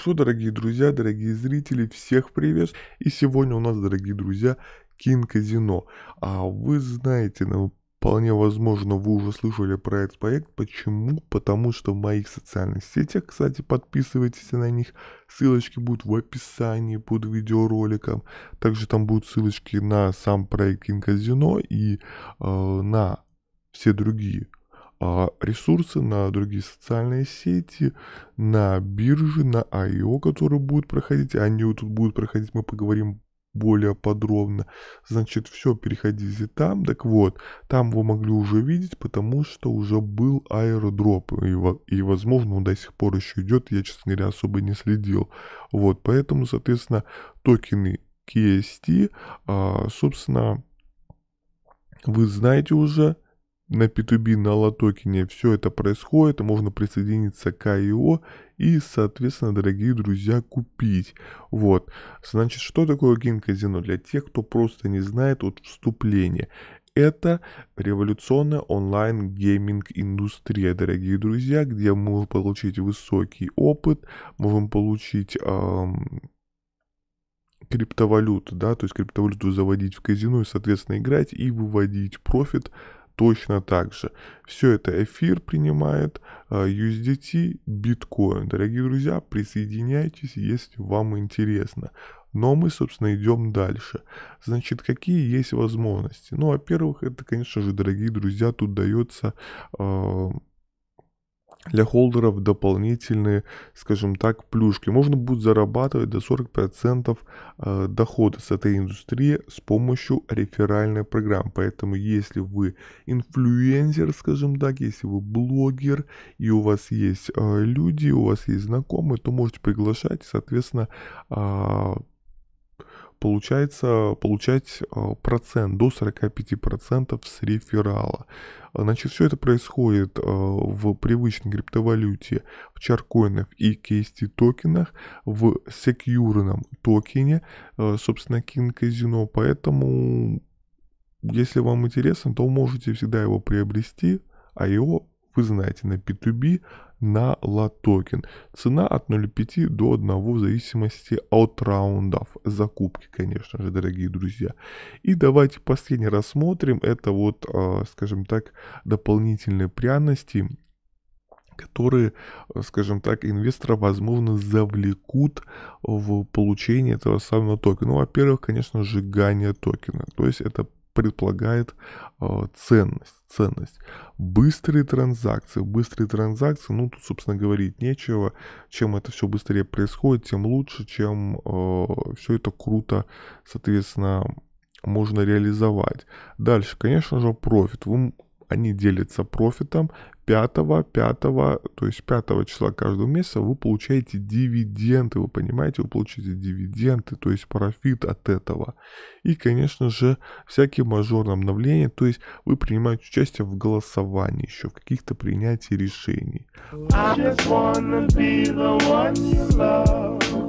что, дорогие друзья, дорогие зрители, всех привет! И сегодня у нас, дорогие друзья, Кин-казино. А вы знаете, ну, Вполне возможно, вы уже слышали про этот проект. Почему? Потому что в моих социальных сетях, кстати, подписывайтесь на них. Ссылочки будут в описании под видеороликом. Также там будут ссылочки на сам проект Кинказино и э, на все другие а ресурсы, на другие социальные сети, на биржи, на IO, которые будут проходить. Они тут будут проходить, мы поговорим более подробно. Значит, все, переходите там. Так вот, там вы могли уже видеть, потому что уже был аэродроп. И, и возможно, он до сих пор еще идет. Я, честно говоря, особо не следил. Вот, поэтому, соответственно, токены KST, а, собственно, вы знаете уже, на P2B, на Латокене все это происходит, можно присоединиться к IO и, соответственно, дорогие друзья, купить. Вот. Значит, что такое гейм-казино? Для тех, кто просто не знает от вступления. Это революционная онлайн гейминг индустрия, дорогие друзья, где мы можем получить высокий опыт, можем получить эм, криптовалюту, да, то есть криптовалюту заводить в казино и, соответственно, играть и выводить профит точно так же. Все это эфир принимает, USDT, э, биткоин. Дорогие друзья, присоединяйтесь, если вам интересно. Но мы, собственно, идем дальше. Значит, какие есть возможности? Ну, во-первых, это, конечно же, дорогие друзья, тут дается э, для холдеров дополнительные, скажем так, плюшки. Можно будет зарабатывать до 40% э, дохода с этой индустрии с помощью реферальной программы. Поэтому если вы инфлюенсер, скажем так, если вы блогер и у вас есть э, люди, у вас есть знакомые, то можете приглашать, соответственно, а, получается получать э, процент до 45% с реферала. Значит, все это происходит э, в привычной криптовалюте, в чаркоинах и KST токенах, в секьюрном токене, э, собственно, King Casino, поэтому если вам интересно, то можете всегда его приобрести, а его вы знаете, на P2B на лотокен. Цена от 0,5 до 1 в зависимости от раундов закупки, конечно же, дорогие друзья. И давайте последний рассмотрим. Это вот, а, скажем так, дополнительные пряности, которые, а, скажем так, инвестора, возможно, завлекут в получение этого самого токена. Ну, во-первых, конечно, сжигание токена. То есть это предполагает э, ценность, ценность. Быстрые транзакции, быстрые транзакции, ну тут, собственно, говорить нечего. Чем это все быстрее происходит, тем лучше, чем э, все это круто, соответственно, можно реализовать. Дальше, конечно же, профит. Вы они делятся профитом 5, 5, то есть 5 числа каждого месяца вы получаете дивиденды, вы понимаете, вы получаете дивиденды, то есть профит от этого. И, конечно же, всякие мажорные обновления, то есть вы принимаете участие в голосовании еще, в каких-то принятии решений. I just wanna be the one you love.